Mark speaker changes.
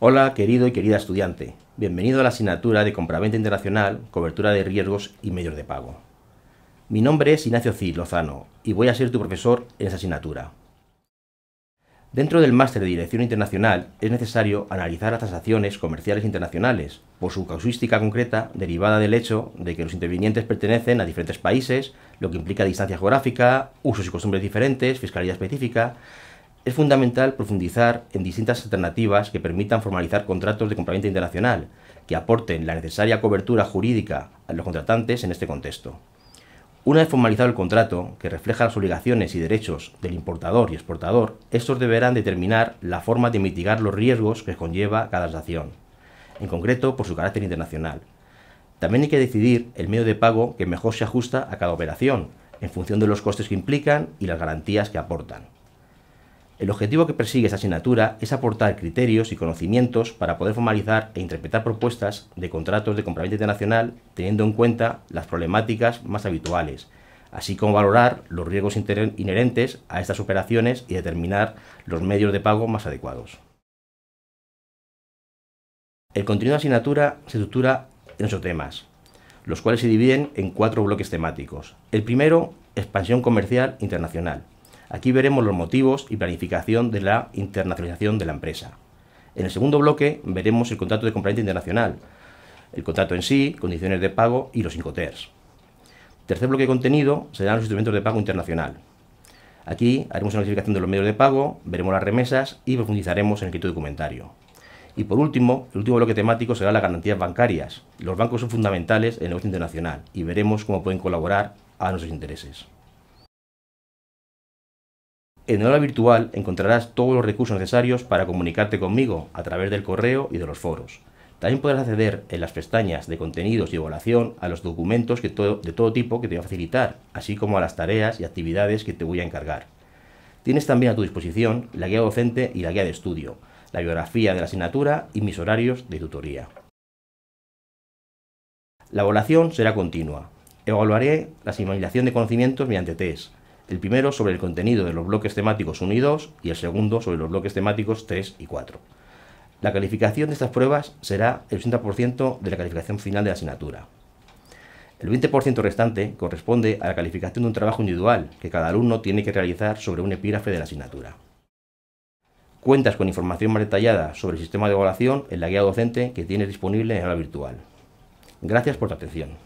Speaker 1: Hola, querido y querida estudiante. Bienvenido a la asignatura de Compraventa Internacional, Cobertura de Riesgos y Medios de Pago. Mi nombre es Ignacio Cid Lozano y voy a ser tu profesor en esa asignatura. Dentro del máster de Dirección Internacional es necesario analizar las transacciones comerciales internacionales por su causística concreta derivada del hecho de que los intervinientes pertenecen a diferentes países, lo que implica distancia geográfica, usos y costumbres diferentes, fiscalidad específica, es fundamental profundizar en distintas alternativas que permitan formalizar contratos de compraventa internacional, que aporten la necesaria cobertura jurídica a los contratantes en este contexto. Una vez formalizado el contrato, que refleja las obligaciones y derechos del importador y exportador, estos deberán determinar la forma de mitigar los riesgos que conlleva cada transacción, en concreto por su carácter internacional. También hay que decidir el medio de pago que mejor se ajusta a cada operación, en función de los costes que implican y las garantías que aportan. El objetivo que persigue esta asignatura es aportar criterios y conocimientos para poder formalizar e interpretar propuestas de contratos de compraventa internacional teniendo en cuenta las problemáticas más habituales, así como valorar los riesgos inherentes a estas operaciones y determinar los medios de pago más adecuados. El contenido de asignatura se estructura en ocho temas, los cuales se dividen en cuatro bloques temáticos. El primero, expansión comercial internacional. Aquí veremos los motivos y planificación de la internacionalización de la empresa. En el segundo bloque veremos el contrato de compraventa internacional, el contrato en sí, condiciones de pago y los incoterms. Tercer bloque de contenido serán los instrumentos de pago internacional. Aquí haremos una notificación de los medios de pago, veremos las remesas y profundizaremos en el de documentario. Y por último, el último bloque temático será las garantías bancarias. Los bancos son fundamentales en el negocio internacional y veremos cómo pueden colaborar a nuestros intereses. En hora virtual encontrarás todos los recursos necesarios para comunicarte conmigo a través del correo y de los foros. También podrás acceder en las pestañas de contenidos y evaluación a los documentos de todo tipo que te voy a facilitar, así como a las tareas y actividades que te voy a encargar. Tienes también a tu disposición la guía docente y la guía de estudio, la biografía de la asignatura y mis horarios de tutoría. La evaluación será continua. Evaluaré la asimilación de conocimientos mediante test, el primero sobre el contenido de los bloques temáticos 1 y 2 y el segundo sobre los bloques temáticos 3 y 4. La calificación de estas pruebas será el 80% de la calificación final de la asignatura. El 20% restante corresponde a la calificación de un trabajo individual que cada alumno tiene que realizar sobre un epígrafe de la asignatura. Cuentas con información más detallada sobre el sistema de evaluación en la guía docente que tienes disponible en la virtual. Gracias por tu atención.